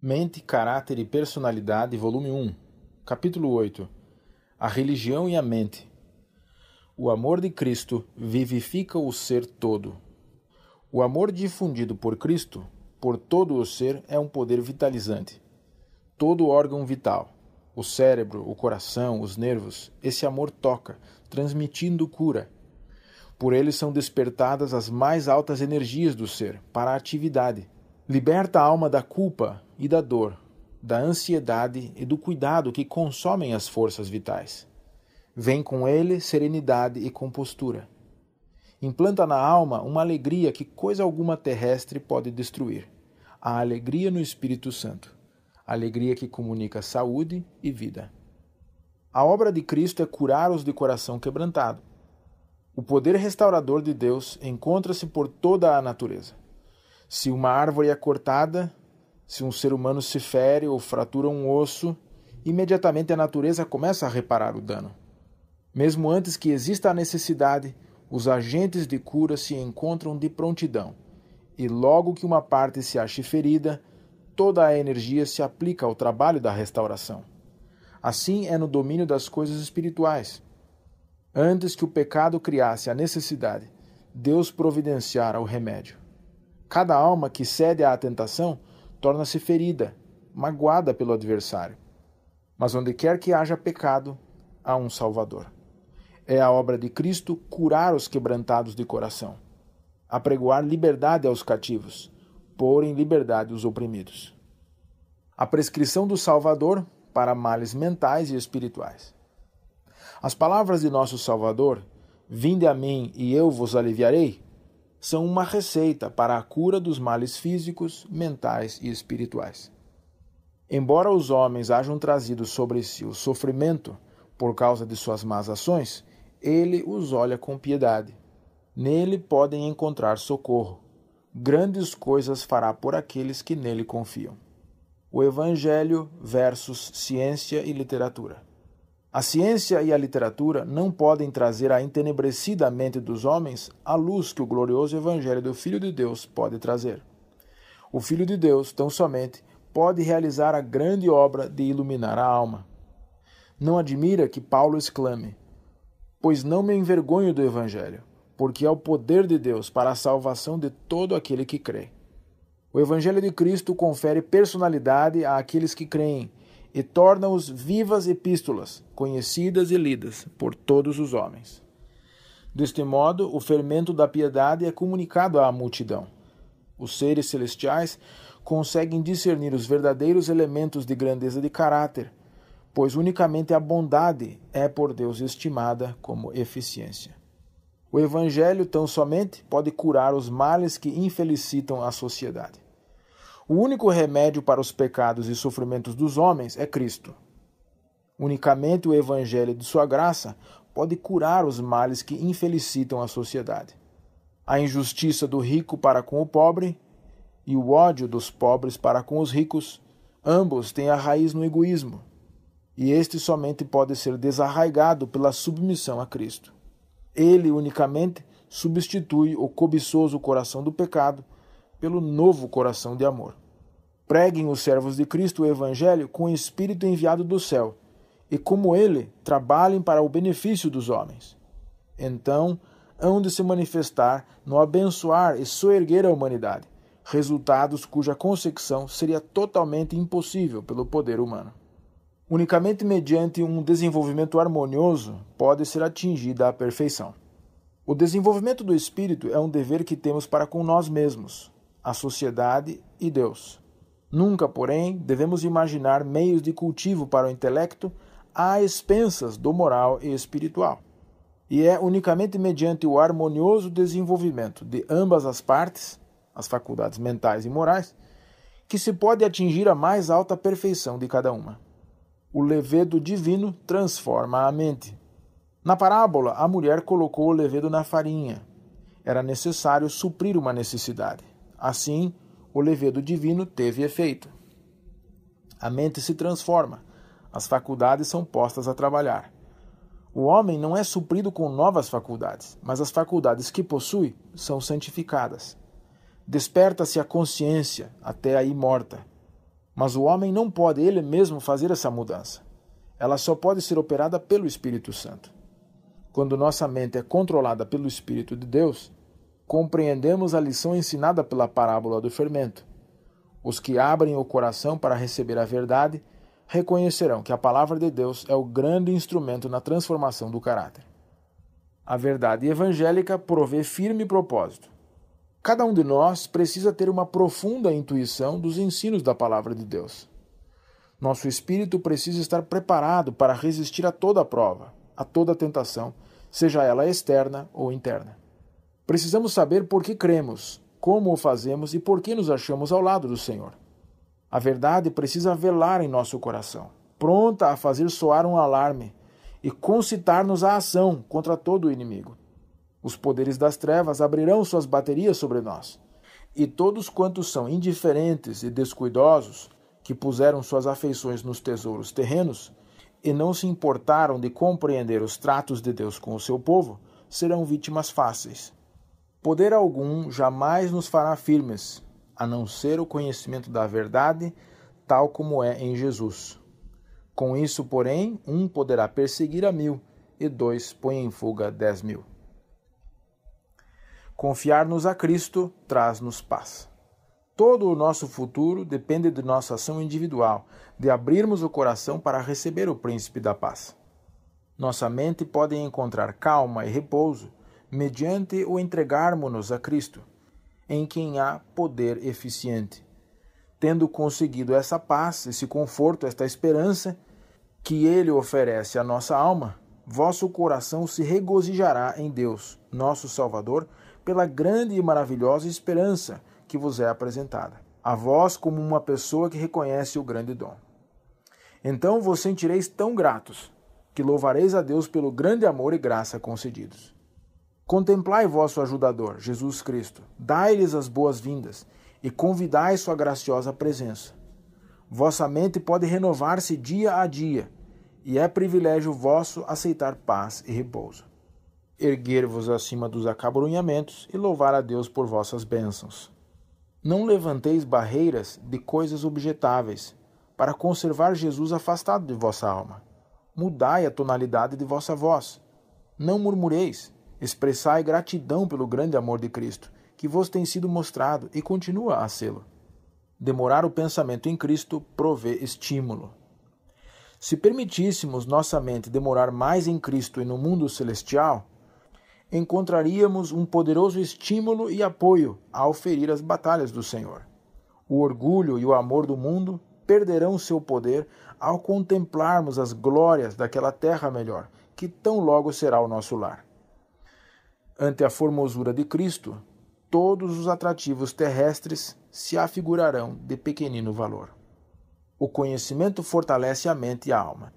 Mente, Caráter e Personalidade, Volume 1, Capítulo 8 A Religião e a Mente. O amor de Cristo vivifica o ser todo. O amor difundido por Cristo, por todo o ser, é um poder vitalizante. Todo órgão vital, o cérebro, o coração, os nervos, esse amor toca, transmitindo cura. Por ele são despertadas as mais altas energias do ser para a atividade Liberta a alma da culpa e da dor, da ansiedade e do cuidado que consomem as forças vitais. Vem com ele serenidade e compostura. Implanta na alma uma alegria que coisa alguma terrestre pode destruir. A alegria no Espírito Santo. A alegria que comunica saúde e vida. A obra de Cristo é curar os de coração quebrantado. O poder restaurador de Deus encontra-se por toda a natureza. Se uma árvore é cortada, se um ser humano se fere ou fratura um osso, imediatamente a natureza começa a reparar o dano. Mesmo antes que exista a necessidade, os agentes de cura se encontram de prontidão, e logo que uma parte se ache ferida, toda a energia se aplica ao trabalho da restauração. Assim é no domínio das coisas espirituais. Antes que o pecado criasse a necessidade, Deus providenciara o remédio. Cada alma que cede à tentação torna-se ferida, magoada pelo adversário. Mas onde quer que haja pecado, há um Salvador. É a obra de Cristo curar os quebrantados de coração, apregoar liberdade aos cativos, pôr em liberdade os oprimidos. A prescrição do Salvador para males mentais e espirituais. As palavras de nosso Salvador, vinde a mim e eu vos aliviarei, são uma receita para a cura dos males físicos, mentais e espirituais. Embora os homens hajam trazido sobre si o sofrimento por causa de suas más ações, ele os olha com piedade. Nele podem encontrar socorro. Grandes coisas fará por aqueles que nele confiam. O Evangelho versus Ciência e Literatura. A ciência e a literatura não podem trazer à entenebrecida mente dos homens a luz que o glorioso Evangelho do Filho de Deus pode trazer. O Filho de Deus, tão somente, pode realizar a grande obra de iluminar a alma. Não admira que Paulo exclame: Pois não me envergonho do Evangelho, porque é o poder de Deus para a salvação de todo aquele que crê. O Evangelho de Cristo confere personalidade àqueles que creem e torna-os vivas epístolas, conhecidas e lidas por todos os homens. Deste modo, o fermento da piedade é comunicado à multidão. Os seres celestiais conseguem discernir os verdadeiros elementos de grandeza de caráter, pois unicamente a bondade é por Deus estimada como eficiência. O Evangelho, tão somente, pode curar os males que infelicitam a sociedade. O único remédio para os pecados e sofrimentos dos homens é Cristo. Unicamente o Evangelho de sua graça pode curar os males que infelicitam a sociedade. A injustiça do rico para com o pobre e o ódio dos pobres para com os ricos, ambos têm a raiz no egoísmo, e este somente pode ser desarraigado pela submissão a Cristo. Ele unicamente substitui o cobiçoso coração do pecado pelo novo coração de amor. Preguem os servos de Cristo o Evangelho com o Espírito enviado do céu, e como ele, trabalhem para o benefício dos homens. Então, hão de se manifestar no abençoar e soerguer a humanidade, resultados cuja consecução seria totalmente impossível pelo poder humano. Unicamente mediante um desenvolvimento harmonioso pode ser atingida a perfeição. O desenvolvimento do espírito é um dever que temos para com nós mesmos, a sociedade e Deus. Nunca, porém, devemos imaginar meios de cultivo para o intelecto a expensas do moral e espiritual. E é unicamente mediante o harmonioso desenvolvimento de ambas as partes, as faculdades mentais e morais, que se pode atingir a mais alta perfeição de cada uma. O levedo divino transforma a mente. Na parábola, a mulher colocou o levedo na farinha. Era necessário suprir uma necessidade. Assim, o levedo divino teve efeito. A mente se transforma, as faculdades são postas a trabalhar. O homem não é suprido com novas faculdades, mas as faculdades que possui são santificadas. Desperta-se a consciência, até aí morta. Mas o homem não pode ele mesmo fazer essa mudança. Ela só pode ser operada pelo Espírito Santo. Quando nossa mente é controlada pelo Espírito de Deus, compreendemos a lição ensinada pela parábola do fermento. Os que abrem o coração para receber a verdade reconhecerão que a palavra de Deus é o grande instrumento na transformação do caráter. A verdade evangélica provê firme propósito. Cada um de nós precisa ter uma profunda intuição dos ensinos da palavra de Deus. Nosso espírito precisa estar preparado para resistir a toda prova, a toda tentação, seja ela externa ou interna. Precisamos saber por que cremos, como o fazemos e por que nos achamos ao lado do Senhor. A verdade precisa velar em nosso coração, pronta a fazer soar um alarme e concitar-nos à ação contra todo o inimigo. Os poderes das trevas abrirão suas baterias sobre nós. E todos quantos são indiferentes e descuidosos, que puseram suas afeições nos tesouros terrenos e não se importaram de compreender os tratos de Deus com o seu povo, serão vítimas fáceis. Poder algum jamais nos fará firmes, a não ser o conhecimento da verdade, tal como é em Jesus. Com isso, porém, um poderá perseguir a mil, e dois põe em fuga dez mil. Confiar-nos a Cristo traz-nos paz. Todo o nosso futuro depende de nossa ação individual, de abrirmos o coração para receber o Príncipe da Paz. Nossa mente pode encontrar calma e repouso mediante o entregarmos-nos a Cristo, em quem há poder eficiente. Tendo conseguido essa paz, esse conforto, esta esperança que Ele oferece à nossa alma, vosso coração se regozijará em Deus, nosso Salvador, pela grande e maravilhosa esperança que vos é apresentada, a vós como uma pessoa que reconhece o grande dom. Então vos sentireis tão gratos que louvareis a Deus pelo grande amor e graça concedidos. Contemplai vosso ajudador, Jesus Cristo, dai-lhes as boas-vindas e convidai sua graciosa presença. Vossa mente pode renovar-se dia a dia, e é privilégio vosso aceitar paz e repouso. Erguer-vos acima dos acabrunhamentos e louvar a Deus por vossas bênçãos. Não levanteis barreiras de coisas objetáveis, para conservar Jesus afastado de vossa alma. Mudai a tonalidade de vossa voz. Não murmureis, Expressai gratidão pelo grande amor de Cristo, que vos tem sido mostrado e continua a sê-lo. Demorar o pensamento em Cristo provê estímulo. Se permitíssemos nossa mente demorar mais em Cristo e no mundo celestial, encontraríamos um poderoso estímulo e apoio a oferir as batalhas do Senhor. O orgulho e o amor do mundo perderão seu poder ao contemplarmos as glórias daquela terra melhor, que tão logo será o nosso lar. Ante a formosura de Cristo, todos os atrativos terrestres se afigurarão de pequenino valor. O conhecimento fortalece a mente e a alma.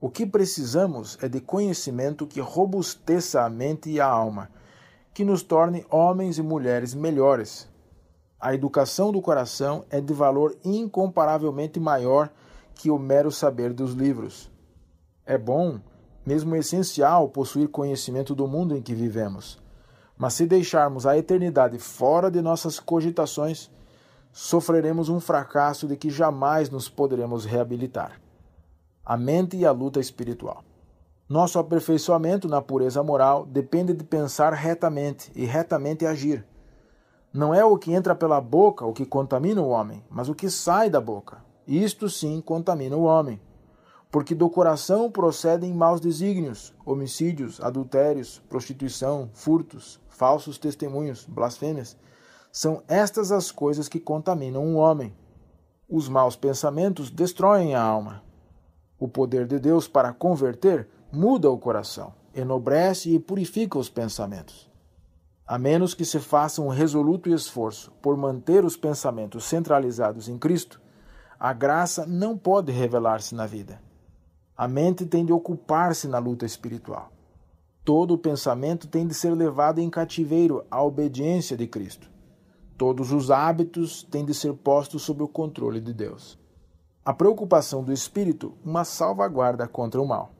O que precisamos é de conhecimento que robusteça a mente e a alma, que nos torne homens e mulheres melhores. A educação do coração é de valor incomparavelmente maior que o mero saber dos livros. É bom mesmo essencial possuir conhecimento do mundo em que vivemos. Mas se deixarmos a eternidade fora de nossas cogitações, sofreremos um fracasso de que jamais nos poderemos reabilitar. A mente e a luta espiritual. Nosso aperfeiçoamento na pureza moral depende de pensar retamente e retamente agir. Não é o que entra pela boca o que contamina o homem, mas o que sai da boca. Isto sim contamina o homem porque do coração procedem maus desígnios, homicídios, adultérios, prostituição, furtos, falsos testemunhos, blasfêmias. São estas as coisas que contaminam o um homem. Os maus pensamentos destroem a alma. O poder de Deus para converter muda o coração, enobrece e purifica os pensamentos. A menos que se faça um resoluto esforço por manter os pensamentos centralizados em Cristo, a graça não pode revelar-se na vida. A mente tem de ocupar-se na luta espiritual. Todo pensamento tem de ser levado em cativeiro à obediência de Cristo. Todos os hábitos têm de ser postos sob o controle de Deus. A preocupação do espírito, uma salvaguarda contra o mal.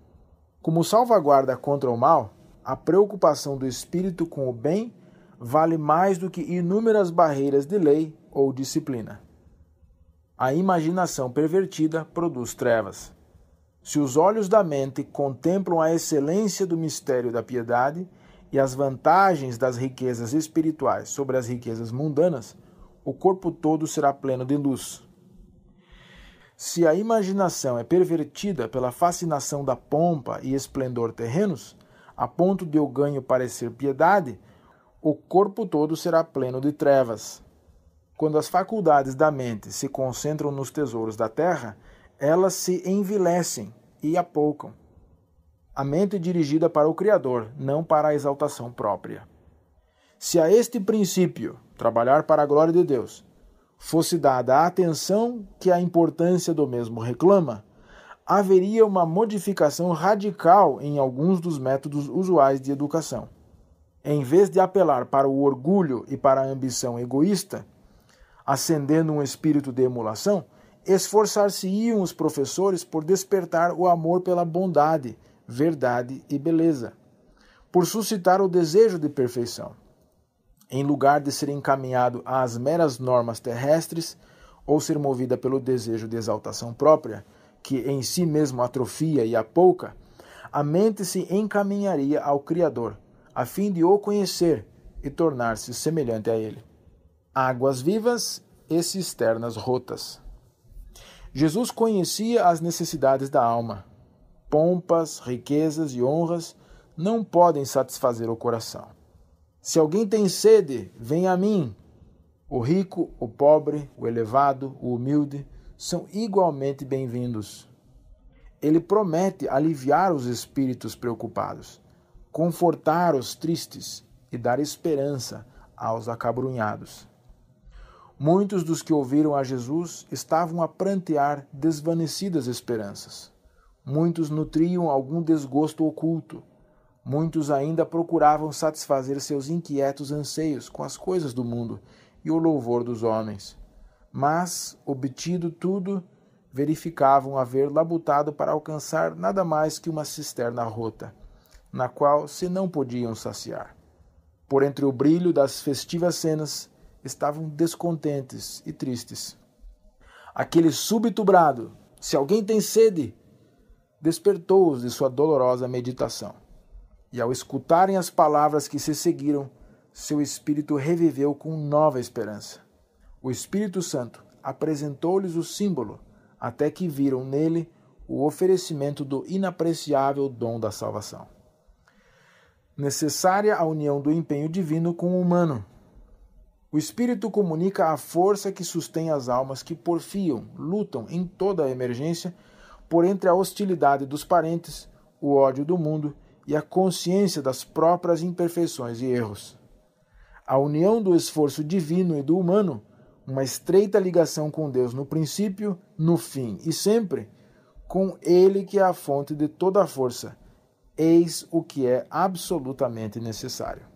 Como salvaguarda contra o mal, a preocupação do espírito com o bem vale mais do que inúmeras barreiras de lei ou disciplina. A imaginação pervertida produz trevas. Se os olhos da mente contemplam a excelência do mistério da piedade e as vantagens das riquezas espirituais sobre as riquezas mundanas, o corpo todo será pleno de luz. Se a imaginação é pervertida pela fascinação da pompa e esplendor terrenos, a ponto de o ganho parecer piedade, o corpo todo será pleno de trevas. Quando as faculdades da mente se concentram nos tesouros da terra, elas se envilecem e apoucam. A mente dirigida para o Criador, não para a exaltação própria. Se a este princípio, trabalhar para a glória de Deus, fosse dada a atenção que a importância do mesmo reclama, haveria uma modificação radical em alguns dos métodos usuais de educação. Em vez de apelar para o orgulho e para a ambição egoísta, acendendo um espírito de emulação, Esforçar-se-iam os professores por despertar o amor pela bondade, verdade e beleza, por suscitar o desejo de perfeição. Em lugar de ser encaminhado às meras normas terrestres, ou ser movida pelo desejo de exaltação própria, que em si mesmo atrofia e apouca, a mente se encaminharia ao Criador, a fim de o conhecer e tornar-se semelhante a ele. Águas vivas e cisternas rotas. Jesus conhecia as necessidades da alma. Pompas, riquezas e honras não podem satisfazer o coração. Se alguém tem sede, vem a mim. O rico, o pobre, o elevado, o humilde são igualmente bem-vindos. Ele promete aliviar os espíritos preocupados, confortar os tristes e dar esperança aos acabrunhados. Muitos dos que ouviram a Jesus estavam a prantear desvanecidas esperanças. Muitos nutriam algum desgosto oculto. Muitos ainda procuravam satisfazer seus inquietos anseios com as coisas do mundo e o louvor dos homens. Mas, obtido tudo, verificavam haver labutado para alcançar nada mais que uma cisterna rota, na qual se não podiam saciar. Por entre o brilho das festivas cenas, estavam descontentes e tristes. Aquele súbito brado, se alguém tem sede, despertou-os de sua dolorosa meditação. E ao escutarem as palavras que se seguiram, seu espírito reviveu com nova esperança. O Espírito Santo apresentou-lhes o símbolo, até que viram nele o oferecimento do inapreciável dom da salvação. Necessária a união do empenho divino com o humano o Espírito comunica a força que sustém as almas que porfiam, lutam em toda a emergência por entre a hostilidade dos parentes, o ódio do mundo e a consciência das próprias imperfeições e erros. A união do esforço divino e do humano, uma estreita ligação com Deus no princípio, no fim e sempre, com Ele que é a fonte de toda a força, eis o que é absolutamente necessário.